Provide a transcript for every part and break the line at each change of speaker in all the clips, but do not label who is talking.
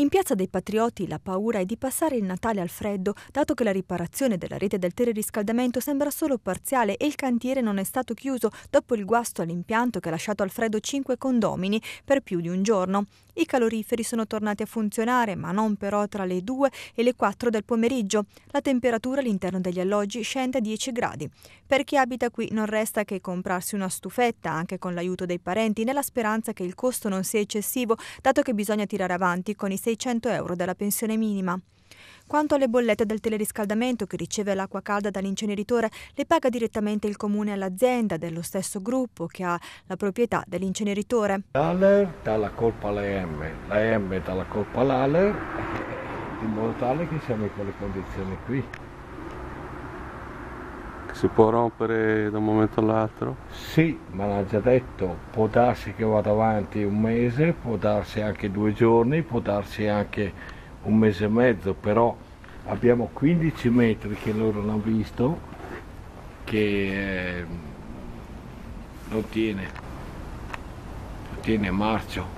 In Piazza dei Patrioti la paura è di passare il Natale al freddo, dato che la riparazione della rete del teleriscaldamento sembra solo parziale e il cantiere non è stato chiuso dopo il guasto all'impianto che ha lasciato al freddo 5 condomini per più di un giorno. I caloriferi sono tornati a funzionare, ma non però tra le 2 e le 4 del pomeriggio. La temperatura all'interno degli alloggi scende a 10 gradi. Per chi abita qui non resta che comprarsi una stufetta, anche con l'aiuto dei parenti, nella speranza che il costo non sia eccessivo, dato che bisogna tirare avanti con i 600 euro della pensione minima. Quanto alle bollette del teleriscaldamento che riceve l'acqua calda dall'inceneritore, le paga direttamente il comune all'azienda dello stesso gruppo che ha la proprietà dell'inceneritore.
L'ALER dà la colpa all'AM, l'AM dà la colpa all'ALER, in modo tale che siamo in quelle condizioni qui che si può rompere da un momento all'altro? Sì, ma l'ha già detto, può darsi che vada avanti un mese, può darsi anche due giorni, può darsi anche un mese e mezzo, però abbiamo 15 metri che loro hanno visto che eh, non tiene, non tiene marcio.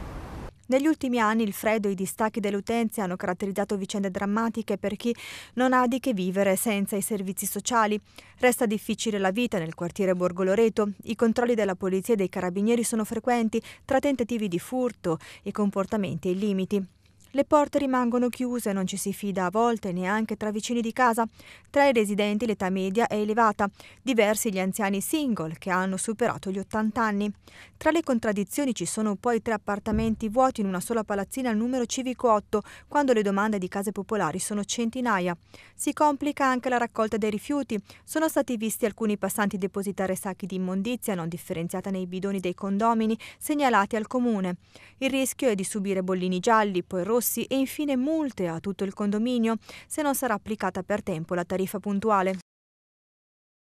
Negli ultimi anni il freddo e i distacchi delle utenze hanno caratterizzato vicende drammatiche per chi non ha di che vivere senza i servizi sociali. Resta difficile la vita nel quartiere Borgo Loreto, i controlli della polizia e dei carabinieri sono frequenti, tra tentativi di furto e comportamenti ai limiti. Le porte rimangono chiuse, non ci si fida a volte neanche tra vicini di casa. Tra i residenti l'età media è elevata, diversi gli anziani single che hanno superato gli 80 anni. Tra le contraddizioni ci sono poi tre appartamenti vuoti in una sola palazzina al numero civico 8, quando le domande di case popolari sono centinaia. Si complica anche la raccolta dei rifiuti. Sono stati visti alcuni passanti depositare sacchi di immondizia non differenziata nei bidoni dei condomini segnalati al comune. Il rischio è di subire bollini gialli, poi rossi rossi e infine multe a tutto il condominio se non sarà applicata per tempo la tariffa puntuale.